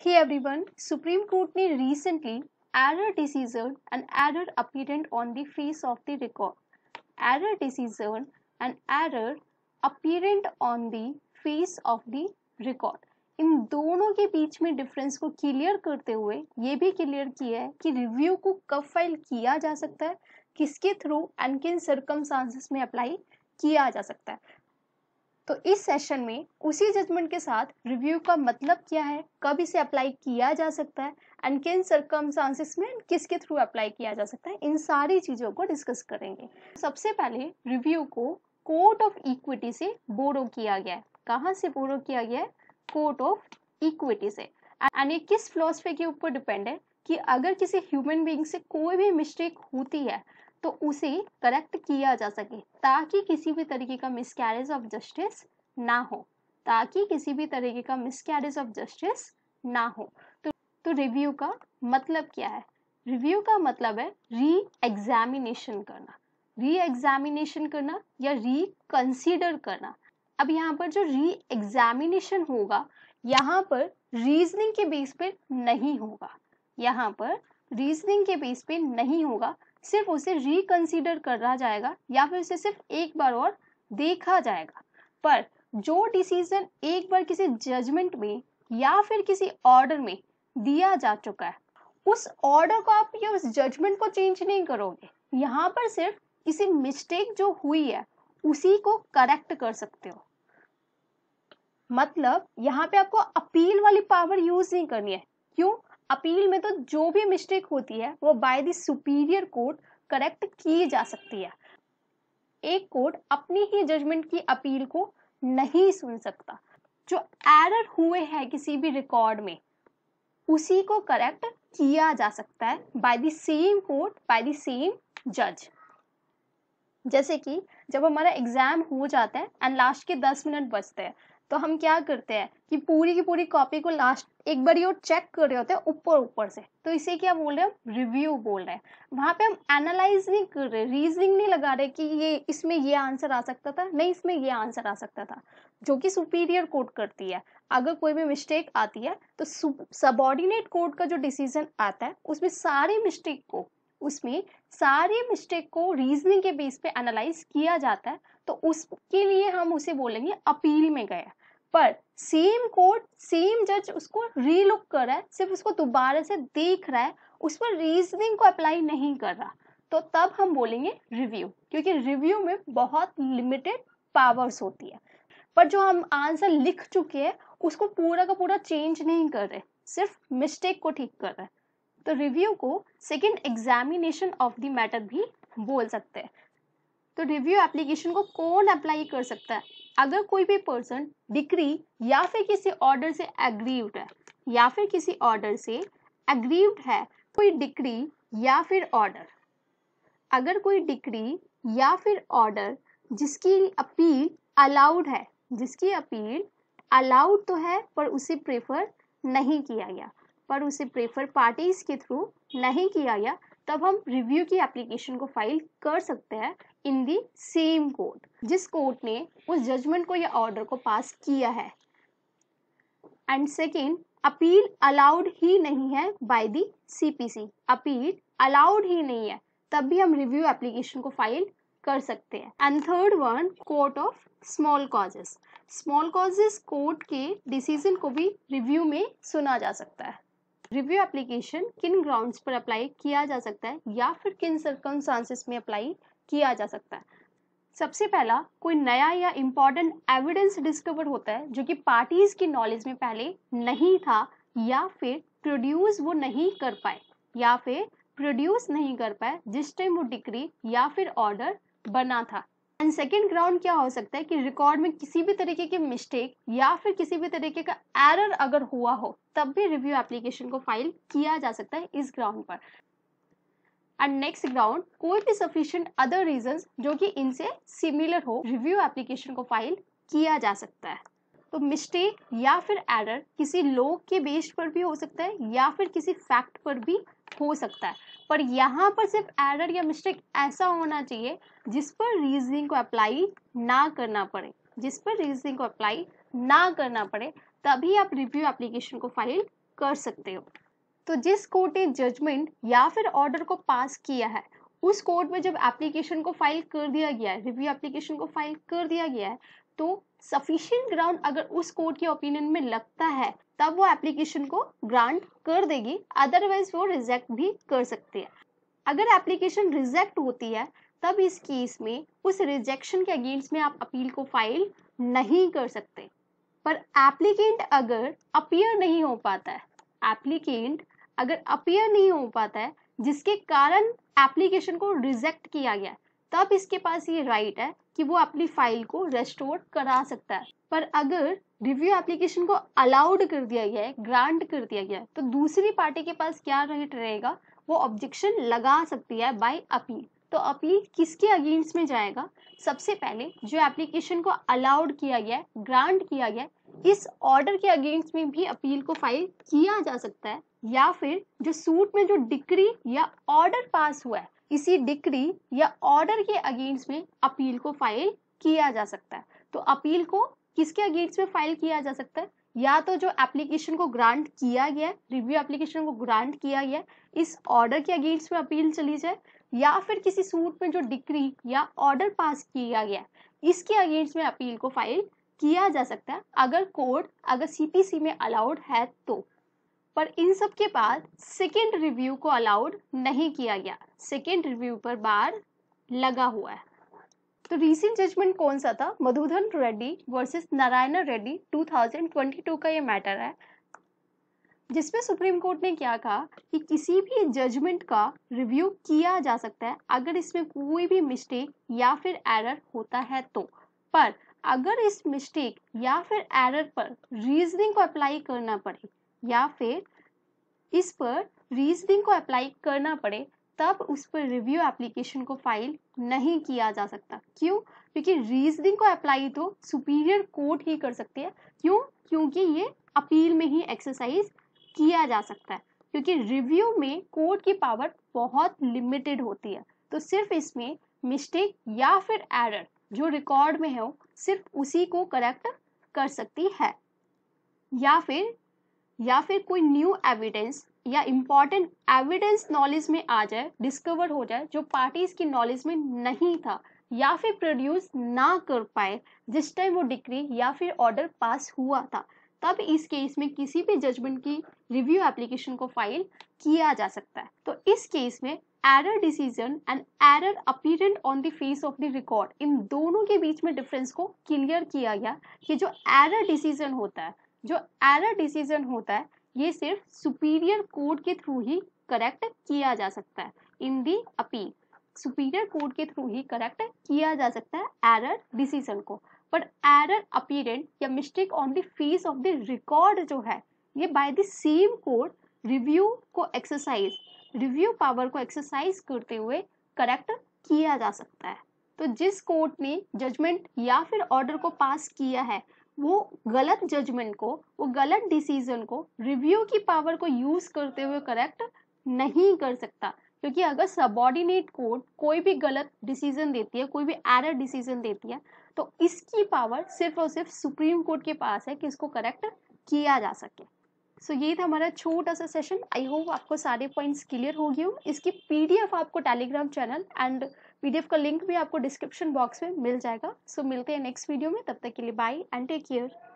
Hey everyone, Supreme Court ne recently error decision and error appearant on the face of the record. Error decision and error appearant on the face of the record. इन दोनों के बीच में difference को clear करते हुए ये भी clear किया है कि रिव्यू को कब फाइल किया जा सकता है किसके थ्रू एंड किन सर्कमस्टांसेस में अप्लाई किया जा सकता है तो इस सेशन में उसी जजमेंट के साथ रिव्यू का मतलब क्या है कब इसे अप्लाई किया जा सकता है एंड किन सरकमस्टांसिस में किसके थ्रू अप्लाई किया जा सकता है इन सारी चीज़ों को डिस्कस करेंगे सबसे पहले रिव्यू को कोर्ट ऑफ इक्विटी से बोरो किया गया है कहाँ से बोरो किया गया है कोर्ट ऑफ इक्विटी से एंड ये किस फिलोसफी के ऊपर डिपेंड है कि अगर किसी ह्यूमन बींग से कोई भी मिस्टेक होती है तो उसे करेक्ट किया जा सके ताकि किसी भी तरीके का मिसकैरेज ऑफ जस्टिस ना हो ताकि किसी भी तरीके का मिसकैरेज ऑफ जस्टिस ना हो तो तो रिव्यू का मतलब क्या है रिव्यू का मतलब है री एग्जामिनेशन करना री एग्जामिनेशन करना या री कंसिडर करना अब यहाँ पर जो री एग्जामिनेशन होगा यहाँ पर रीजनिंग के बेस पे नहीं होगा यहाँ पर रीजनिंग के बेस पे नहीं होगा सिर्फ उसे रिकंसीडर करा जाएगा या फिर उसे सिर्फ एक बार और देखा जाएगा पर जो डिसीजन एक बार किसी जजमेंट में या फिर किसी ऑर्डर में दिया जा चुका है उस ऑर्डर को आप या उस जजमेंट को चेंज नहीं करोगे यहाँ पर सिर्फ किसी मिस्टेक जो हुई है उसी को करेक्ट कर सकते हो मतलब यहाँ पे आपको अपील वाली पावर यूज नहीं करनी है क्यों अपील में तो जो भी मिस्टेक होती है वो by the superior court correct की जा सकती है एक कोर्ट अपनी ही जजमेंट की अपील को नहीं सुन सकता जो एरर हुए हैं किसी भी रिकॉर्ड में उसी को करेक्ट किया जा सकता है by the same court by the same जज जैसे कि जब हमारा एग्जाम हो जाता है एंड लास्ट के दस मिनट बचते हैं तो हम क्या करते हैं कि पूरी की पूरी कॉपी को लास्ट एक बार ये चेक कर रहे होते हैं ऊपर ऊपर से तो इसे क्या बोल रहे हैं रिव्यू बोल रहे हैं वहाँ पे हम एनालाइज नहीं कर रहे रीजनिंग नहीं लगा रहे कि ये इसमें ये आंसर आ सकता था नहीं इसमें ये आंसर आ सकता था जो कि सुपीरियर कोर्ट करती है अगर कोई भी मिस्टेक आती है तो सबॉर्डिनेट कोर्ट का जो डिसीजन आता है उसमें सारी मिस्टेक को उसमें सारे मिस्टेक को रीजनिंग के बेस पे एनालाइज किया जाता है तो उसके लिए हम उसे बोलेंगे अपील में गया पर सेम कोर्ट सेम जज उसको रीलुक कर रहा है सिर्फ उसको दोबारा से देख रहा है उस पर रीजनिंग को अप्लाई नहीं कर रहा तो तब हम बोलेंगे रिव्यू क्योंकि रिव्यू में बहुत लिमिटेड पावर्स होती है पर जो हम आंसर लिख चुके हैं उसको पूरा का पूरा चेंज नहीं कर रहे सिर्फ मिस्टेक को ठीक कर रहे हैं तो रिव्यू को second examination of the matter भी बोल सकते हैं तो रिव्यू एप्लीकेशन को कौन अप्लाई कर सकता है अगर कोई भी पर्सन डिक्री या फिर किसी ऑर्डर से एग्रीव्ड है या फिर किसी ऑर्डर से एग्रीव्ड है कोई डिक्री या फिर ऑर्डर अगर कोई डिक्री या फिर ऑर्डर जिसकी अपील अलाउड है जिसकी अपील अलाउड तो है पर उसे प्रेफर नहीं किया गया पर उसे प्रेफर पार्टीज के थ्रू नहीं किया गया तब हम रिव्यू की एप्लीकेशन को फाइल कर सकते हैं इन दी सेम कोर्ट जिस कोर्ट ने उस जजमेंट को या ऑर्डर को पास किया है एंड सेकेंड अपील अलाउड ही नहीं है by the CPC appeal allowed ही नहीं है तब भी हम रिव्यू एप्लीकेशन को फाइल कर सकते हैं and third one court of small causes small causes court के डिसीजन को भी रिव्यू में सुना जा सकता है रिव्यू एप्लीकेशन किन ग्राउंड्स पर अप्लाई किया जा सकता है या फिर किन सर्कमस्टांसेस में अप्लाई किया जा सकता है सबसे पहला कोई नया या इम्पॉर्टेंट एविडेंस डिस्कवर होता है जो कि पार्टीज की नॉलेज में पहले नहीं था या फिर प्रोड्यूस वो नहीं कर पाए या फिर प्रोड्यूस नहीं कर पाए जिस टाइम वो डिग्री या फिर ऑर्डर बना था एंड सेकेंड ग्राउंड क्या हो सकता है कि रिकॉर्ड में किसी भी तरीके की मिस्टेक या फिर किसी भी तरीके का एरर अगर हुआ हो तब भी रिव्यू एप्लीकेशन को फाइल किया जा सकता है इस ग्राउंड पर एंड नेक्स्ट ग्राउंड कोई भी सफिशियंट अदर रीजन जो कि इनसे सिमिलर हो रिव्यू एप्लीकेशन को फाइल किया जा सकता है तो मिस्टेक या फिर एरर किसी लोग के बेस पर भी हो सकता है या फिर किसी फैक्ट पर भी हो सकता है पर यहाँ पर सिर्फ एरर या मिस्टेक ऐसा होना चाहिए जिस पर रीजनिंग को अप्लाई ना करना पड़े जिस पर रीजनिंग को अप्लाई ना करना पड़े तभी आप रिव्यू एप्लीकेशन को फाइल कर सकते हो तो जिस कोर्ट ने जजमेंट या फिर ऑर्डर को पास किया है उस कोर्ट में जब एप्लीकेशन को फाइल कर दिया गया है रिव्यू एप्लीकेशन को फाइल कर दिया गया है तो सफिशियंट ग्राउंड अगर उस कोर्ट के ओपिनियन में लगता है तब वो एप्लीकेशन को ग्रांट कर देगी अदरवाइज वो रिजेक्ट भी कर सकती है अगर एप्लीकेशन रिजेक्ट होती है तब इस केस में उस रिजेक्शन के अगेंस्ट में आप अपील को फाइल नहीं कर सकते पर एप्लीकेंट अगर अपीयर नहीं हो पाता है एप्लीकेंट अगर अपियर नहीं हो पाता है जिसके कारण एप्लीकेशन को रिजेक्ट किया गया तब इसके पास ये राइट है कि वो अपनी फाइल को रेस्टोर करा सकता है पर अगर रिव्यू एप्लीकेशन को अलाउड कर दिया गया है ग्रांट कर दिया गया है तो दूसरी पार्टी के पास क्या राइट रहेगा वो ऑब्जेक्शन लगा सकती है बाय अपील तो अपील किसके अगेंस्ट में जाएगा सबसे पहले जो एप्लीकेशन को अलाउड किया गया है ग्रांट किया गया है इस ऑर्डर के अगेंस्ट में भी अपील को फाइल किया जा सकता है या फिर जो सूट में जो डिक्री या ऑर्डर पास हुआ है इसी डिक्री या ऑर्डर के अगेंस्ट में अपील को फाइल किया जा सकता है तो अपील को किसके अगेंस्ट में फाइल किया जा सकता है या तो जो एप्लीकेशन को ग्रांट किया गया रिव्यू एप्लीकेशन को ग्रांट किया गया इस ऑर्डर के अगेंस्ट में अपील चली जाए या फिर किसी सूट में जो डिक्री या ऑर्डर पास किया गया इसके अगेंस्ट में अपील को फाइल किया जा सकता है अगर कोर्ट अगर सीपीसी में अलाउड है तो पर इन सब के बाद सेकेंड रिव्यू को अलाउड नहीं किया गया सेकेंड रिव्यू पर बार लगा हुआ है तो रीसेंट जजमेंट कौन सा था मधुधन रेड्डी वर्सेस नारायण रेड्डी 2022 का ये मैटर है जिसमें सुप्रीम कोर्ट ने क्या कहा कि किसी भी जजमेंट का रिव्यू किया जा सकता है अगर इसमें कोई भी मिस्टेक या फिर एरर होता है तो पर अगर इस मिस्टेक या फिर एरर पर रीजनिंग को अप्लाई करना पड़े या फिर इस पर रीजनिंग को अप्लाई करना पड़े तब उस पर रिव्यू एप्लीकेशन को फाइल नहीं किया जा सकता क्यों क्योंकि रीजनिंग को अप्लाई तो सुपीरियर कोर्ट ही कर सकती है क्यों क्योंकि ये अपील में ही एक्सरसाइज किया जा सकता है क्योंकि रिव्यू में कोड की पावर बहुत लिमिटेड होती है तो सिर्फ इसमें मिस्टेक या फिर एरर जो रिकॉर्ड में है सिर्फ उसी को करेक्ट कर सकती है या फिर या फिर कोई न्यू एविडेंस या इम्पॉर्टेंट एविडेंस नॉलेज में आ जाए डिस्कवर हो जाए जो पार्टीज की नॉलेज में नहीं था या फिर प्रोड्यूस ना कर पाए जिस टाइम वो डिग्री या फिर ऑर्डर पास हुआ था तब इस केस में किसी भी जजमेंट की रिव्यू एप्लीकेशन को फाइल किया जा सकता है तो इस केस में error decision and error apparent on the face of the record इन दोनों के बीच में डिफरेंस को क्लियर किया गया कि जो एरर डिसीजन होता है जो एरर डिसीजन होता है ये सिर्फ सुपीरियर कोर्ट के थ्रू ही करेक्ट किया जा सकता है in the appeal superior court के थ्रू ही करेक्ट किया जा सकता है एरर डिसीजन को पर एरर अपीरेंट या mistake on the face of the record जो है ये by the same court review को एक्सरसाइज रिव्यू पावर को एक्सरसाइज करते हुए करेक्ट किया जा सकता है तो जिस कोर्ट ने जजमेंट या फिर ऑर्डर को पास किया है वो गलत जजमेंट को वो गलत डिसीजन को रिव्यू की पावर को यूज करते हुए करेक्ट नहीं कर सकता क्योंकि अगर सबॉर्डिनेट कोर्ट कोई भी गलत डिसीजन देती है कोई भी एरर डिसीजन देती है तो इसकी पावर सिर्फ और सिर्फ सुप्रीम कोर्ट के पास है कि इसको करेक्ट किया जा सके सो so, ये था हमारा छोटा सा सेशन आई होप आपको सारे पॉइंट्स क्लियर हो गए हो इसकी पीडीएफ आपको टेलीग्राम चैनल एंड पीडीएफ का लिंक भी आपको डिस्क्रिप्शन बॉक्स में मिल जाएगा सो so, मिलते हैं नेक्स्ट वीडियो में तब तक के लिए बाय एंड टेक केयर